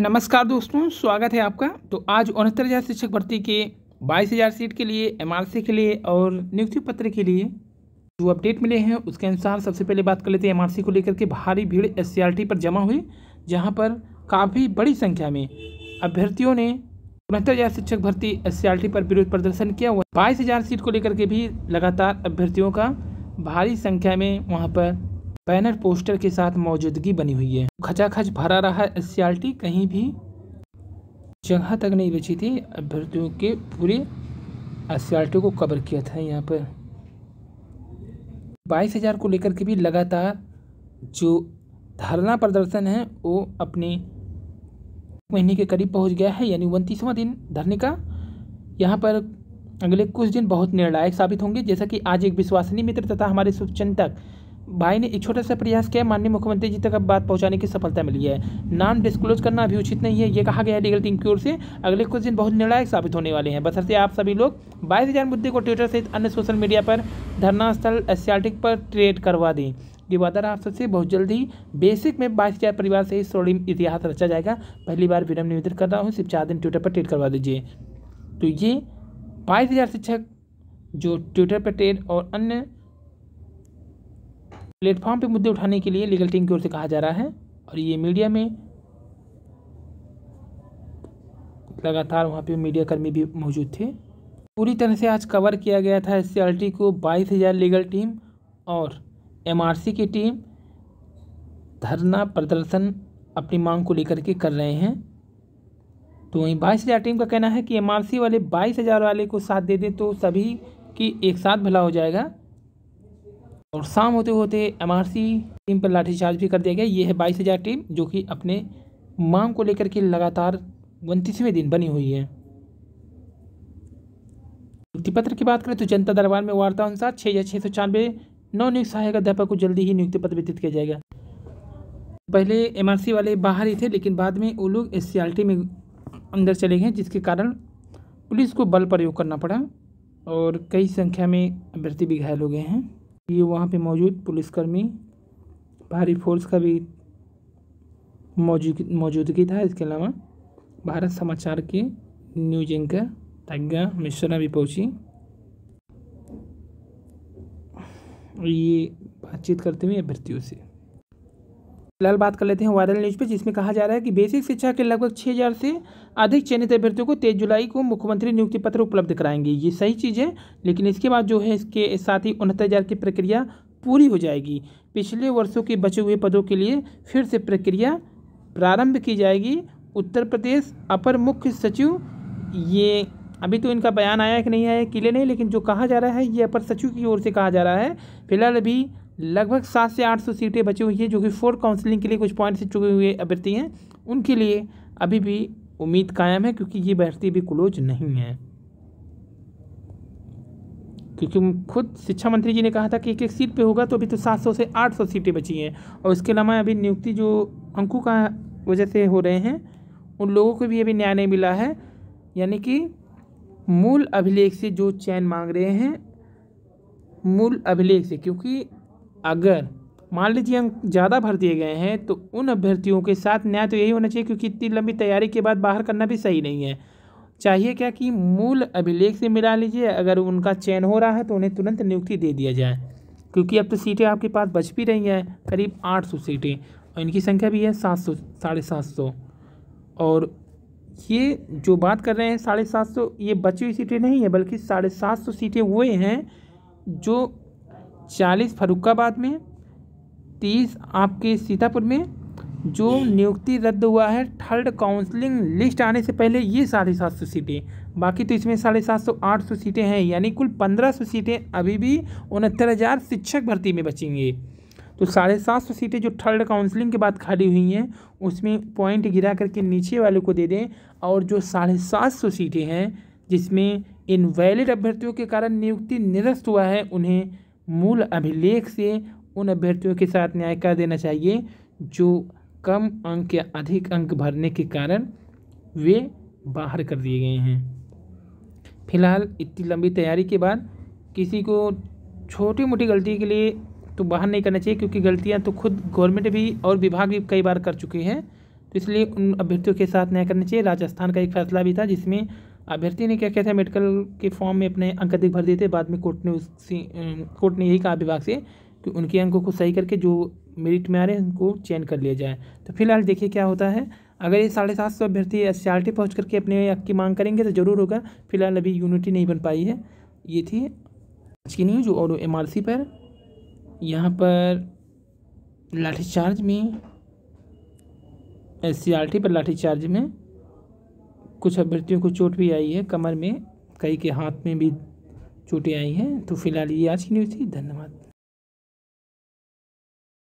नमस्कार दोस्तों स्वागत है आपका तो आज उनहत्तर हज़ार शिक्षक भर्ती के बाईस हज़ार सीट के लिए एमआरसी के लिए और नियुक्ति पत्र के लिए जो अपडेट मिले हैं उसके अनुसार सबसे पहले बात कर लेते हैं एमआरसी को लेकर के भारी भीड़ एस पर जमा हुई जहां पर काफ़ी बड़ी संख्या में अभ्यर्थियों ने उनहत्तर हज़ार शिक्षक भर्ती एस पर विरोध प्रदर्शन किया हुआ बाईस हज़ार सीट को लेकर के भी लगातार अभ्यर्थियों का भारी संख्या में वहाँ पर बैनर पोस्टर के साथ मौजूदगी बनी हुई है खचाखच भरा रहा एस कहीं भी जगह तक नहीं बची थी अभ्यर्थियों के पूरे एस को कवर किया था यहाँ पर बाईस हज़ार को लेकर के भी लगातार जो धरना प्रदर्शन है वो अपने महीने के करीब पहुँच गया है यानी उनतीसवां दिन धरने का यहाँ पर अगले कुछ दिन बहुत निर्णायक साबित होंगे जैसा कि आज एक विश्वसनीय मित्र तथा हमारे शुभचिंतक भाई ने एक छोटा सा प्रयास किया माननीय मुख्यमंत्री जी तक अब बात पहुंचाने की सफलता मिली है नाम डिस्क्लोज करना अभी उचित नहीं है ये कहा गया है लीगल टीम की ओर से अगले कुछ दिन बहुत निर्णायक साबित होने वाले हैं बसरते से आप सभी लोग बाईस हज़ार मुद्दे को ट्विटर सहित अन्य सोशल मीडिया पर धरना स्थल एशियाटिक पर ट्रेड करवा दें ये दिवादार आप सबसे बहुत जल्द ही बेसिक में बाईस हज़ार परिवार से ही स्वर्णिम इतिहास रचा जाएगा पहली बार विरम निवेदन कर रहा हूँ सिर्फ चार दिन ट्विटर पर ट्रेड करवा दीजिए तो ये बाईस हज़ार शिक्षक जो ट्विटर पर ट्रेड और अन्य प्लेटफॉर्म पे मुद्दे उठाने के लिए लीगल टीम की ओर से कहा जा रहा है और ये मीडिया में लगातार वहाँ पे मीडिया कर्मी भी मौजूद थे पूरी तरह से आज कवर किया गया था एस को बाईस हज़ार लीगल टीम और एमआरसी की टीम धरना प्रदर्शन अपनी मांग को लेकर के कर रहे हैं तो वहीं बाईस हज़ार टीम का कहना है कि एमआरसी वाले बाईस हज़ार वाले को साथ दे दें तो सभी की एक साथ भला हो जाएगा और शाम होते होते एमआरसी टीम पर लाठीचार्ज भी कर दिया गया ये है बाईस हज़ार टीम जो कि अपने मांग को लेकर के लगातार उनतीसवें दिन बनी हुई है नियुक्ति पत्र की बात करें तो जनता दरबार में वार्ता अनुसार छः हजार छः सौ चानवे नौ नियुक्त सहायक अध्यापक को जल्दी ही नियुक्ति पत्र वितरित किया जाएगा पहले सी वाले बाहर ही थे लेकिन बाद में वो लोग एस में अंदर चले गए जिसके कारण पुलिस को बल प्रयोग करना पड़ा और कई संख्या में अभ्यर्थी भी घायल हो गए हैं ये वहाँ पे मौजूद पुलिसकर्मी भारी फोर्स का भी मौजूद मौजूदगी था इसके अलावा भारत समाचार के न्यूज एंकर प्रज्ञा मिश्रा भी पहुँची ये बातचीत करते हुए अभ्यर्थियों से फिलहाल बात कर लेते हैं वायरल न्यूज़ पे जिसमें कहा जा रहा है कि बेसिक शिक्षा के लगभग 6000 से अधिक चयनित अभ्यर्थियों को तेईस जुलाई को मुख्यमंत्री नियुक्ति पत्र उपलब्ध कराएंगे ये सही चीज़ है लेकिन इसके बाद जो है इसके साथ ही उनहत्तर की प्रक्रिया पूरी हो जाएगी पिछले वर्षों के बचे हुए पदों के लिए फिर से प्रक्रिया प्रारंभ की जाएगी उत्तर प्रदेश अपर मुख्य सचिव ये अभी तो इनका बयान आया कि नहीं आया किले नहीं लेकिन जो कहा जा रहा है ये अपर सचिव की ओर से कहा जा रहा है फिलहाल अभी लगभग सात से आठ सौ सीटें बची हुई हैं जो कि फोर काउंसलिंग के लिए कुछ पॉइंट से चुके हुए अभ्यर्थी हैं उनके लिए अभी भी उम्मीद कायम है क्योंकि ये भर्ती भी क्लोज नहीं है क्योंकि खुद शिक्षा मंत्री जी ने कहा था कि एक एक सीट पे होगा तो अभी तो 700 से 800 सीटें बची हैं और इसके अलावा अभी नियुक्ति जो अंकों का वजह से हो रहे हैं उन लोगों को भी अभी न्याय नहीं मिला है यानी कि मूल अभिलेख से जो चयन मांग रहे हैं मूल अभिलेख से क्योंकि अगर मान लीजिए अंक ज़्यादा भर दिए गए हैं तो उन अभ्यर्थियों के साथ न्याय तो यही होना चाहिए क्योंकि इतनी लंबी तैयारी के बाद बाहर करना भी सही नहीं है चाहिए क्या कि मूल अभिलेख से मिला लीजिए अगर उनका चयन हो रहा है तो उन्हें तुरंत नियुक्ति दे दिया जाए क्योंकि अब तो सीटें आपके पास बच भी रही हैं करीब आठ सौ सीटें और इनकी संख्या भी है सात सौ साढ़े सात सौ और ये जो बात कर रहे हैं साढ़े सात सौ ये बची हुई सीटें नहीं है बल्कि साढ़े सात सौ सीटें वो हैं जो चालीस फरुखाबाद में तीस आपके सीतापुर में जो नियुक्ति रद्द हुआ है थर्ड काउंसलिंग लिस्ट आने से पहले ये साढ़े सात सौ सीटें बाकी तो इसमें साढ़े सात सौ आठ सौ सीटें हैं यानी कुल पंद्रह सौ सीटें अभी भी उनहत्तर हज़ार शिक्षक भर्ती में बचेंगे तो साढ़े सात सौ सीटें जो थर्ड काउंसलिंग के बाद खाली हुई हैं उसमें पॉइंट गिरा करके नीचे वाले को दे दें और जो साढ़े सात सौ सीटें हैं जिसमें इनवैलिड अभ्यर्थियों के कारण नियुक्ति निरस्त हुआ है उन्हें मूल अभिलेख से उन अभ्यर्थियों के साथ न्याय कर देना चाहिए जो कम अंक या अधिक अंक भरने के कारण वे बाहर कर दिए गए हैं फिलहाल इतनी लंबी तैयारी के बाद किसी को छोटी मोटी गलती के लिए तो बाहर नहीं करना चाहिए क्योंकि गलतियां तो खुद गवर्नमेंट भी और विभाग भी कई बार कर चुके हैं तो इसलिए उन अभ्यर्थियों के साथ न्याय करना चाहिए राजस्थान का एक फैसला भी था जिसमें अभ्यर्थी ने क्या किया था मेडिकल के फॉर्म में अपने अंक अधिक भर दिए थे बाद में कोर्ट ने उसी कोर्ट ने यही कहा विभाग से कि उनके अंकों को सही करके जो मेरिट में आ रहे हैं उनको चयन कर लिया जाए तो फिलहाल देखिए क्या होता है अगर ये साढ़े सात सौ अभ्यर्थी एस सी आर टी पहुँच करके अपने अंक की मांग करेंगे तो ज़रूर होगा फिलहाल अभी यूनिटी नहीं बन पाई है ये थी आज की न्यूज और एम आर सी पर यहाँ पर लाठीचार्ज में एस सी आर टी पर लाठीचार्ज में कुछ अभ्यर्थियों को चोट भी आई है कमर में कई के हाथ में भी चोटें आई हैं तो फिलहाल ये आज की न्यूज़ थी धन्यवाद